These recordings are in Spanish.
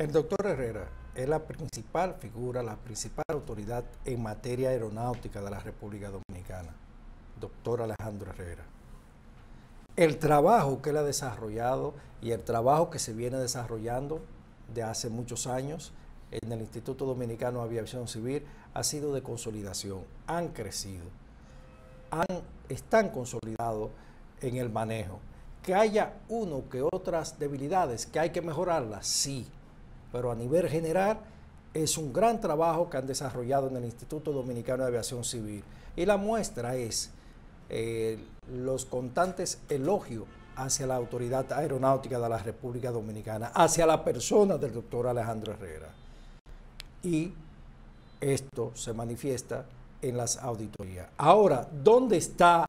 El doctor Herrera es la principal figura, la principal autoridad en materia aeronáutica de la República Dominicana, doctor Alejandro Herrera. El trabajo que él ha desarrollado y el trabajo que se viene desarrollando de hace muchos años en el Instituto Dominicano de Aviación Civil ha sido de consolidación, han crecido, han, están consolidados en el manejo. Que haya uno que otras debilidades que hay que mejorarlas, sí, pero a nivel general es un gran trabajo que han desarrollado en el Instituto Dominicano de Aviación Civil. Y la muestra es eh, los constantes elogios hacia la Autoridad Aeronáutica de la República Dominicana, hacia la persona del doctor Alejandro Herrera. Y esto se manifiesta en las auditorías. Ahora, ¿dónde está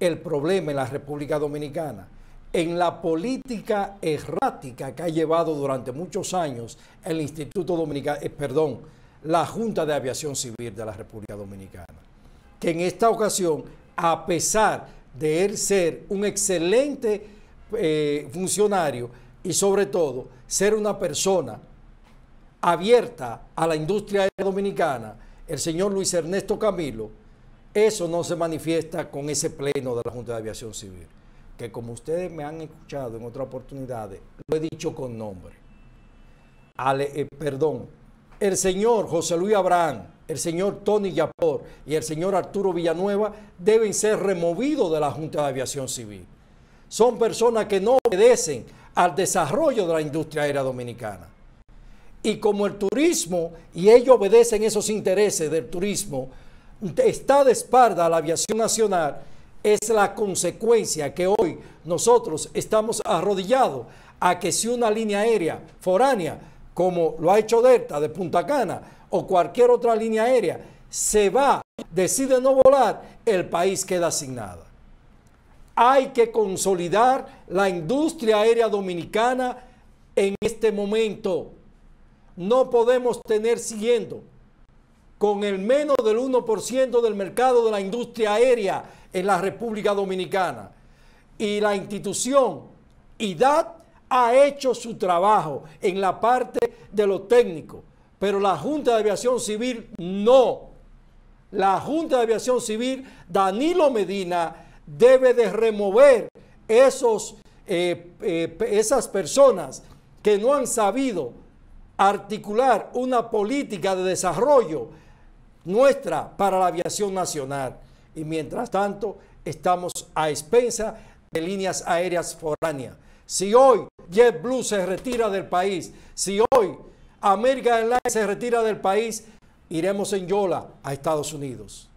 el problema en la República Dominicana? en la política errática que ha llevado durante muchos años el Instituto Dominicano, eh, perdón, la Junta de Aviación Civil de la República Dominicana, que en esta ocasión, a pesar de él ser un excelente eh, funcionario y sobre todo ser una persona abierta a la industria dominicana, el señor Luis Ernesto Camilo, eso no se manifiesta con ese pleno de la Junta de Aviación Civil que como ustedes me han escuchado en otras oportunidades, lo he dicho con nombre. Eh, perdón, el señor José Luis Abraham, el señor Tony Yapor y el señor Arturo Villanueva deben ser removidos de la Junta de Aviación Civil. Son personas que no obedecen al desarrollo de la industria aérea dominicana. Y como el turismo, y ellos obedecen esos intereses del turismo, está de espalda a la aviación nacional, es la consecuencia que hoy nosotros estamos arrodillados a que si una línea aérea foránea, como lo ha hecho Delta de Punta Cana o cualquier otra línea aérea, se va, decide no volar, el país queda sin nada. Hay que consolidar la industria aérea dominicana en este momento. No podemos tener siguiendo con el menos del 1% del mercado de la industria aérea en la República Dominicana. Y la institución IDAT ha hecho su trabajo en la parte de lo técnico, pero la Junta de Aviación Civil no. La Junta de Aviación Civil, Danilo Medina, debe de remover esos, eh, eh, esas personas que no han sabido articular una política de desarrollo nuestra para la aviación nacional y mientras tanto estamos a expensa de líneas aéreas foráneas. Si hoy JetBlue se retira del país, si hoy American Airlines se retira del país, iremos en Yola a Estados Unidos.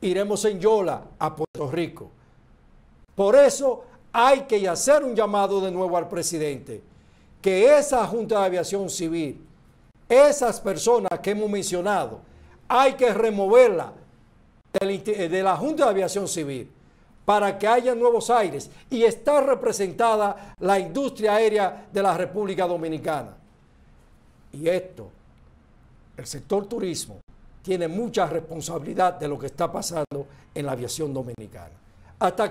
Iremos en Yola a Puerto Rico. Por eso hay que hacer un llamado de nuevo al presidente, que esa Junta de Aviación Civil, esas personas que hemos mencionado, hay que removerla eh, de la Junta de Aviación Civil para que haya nuevos aires y está representada la industria aérea de la República Dominicana. Y esto, el sector turismo tiene mucha responsabilidad de lo que está pasando en la aviación dominicana. Hasta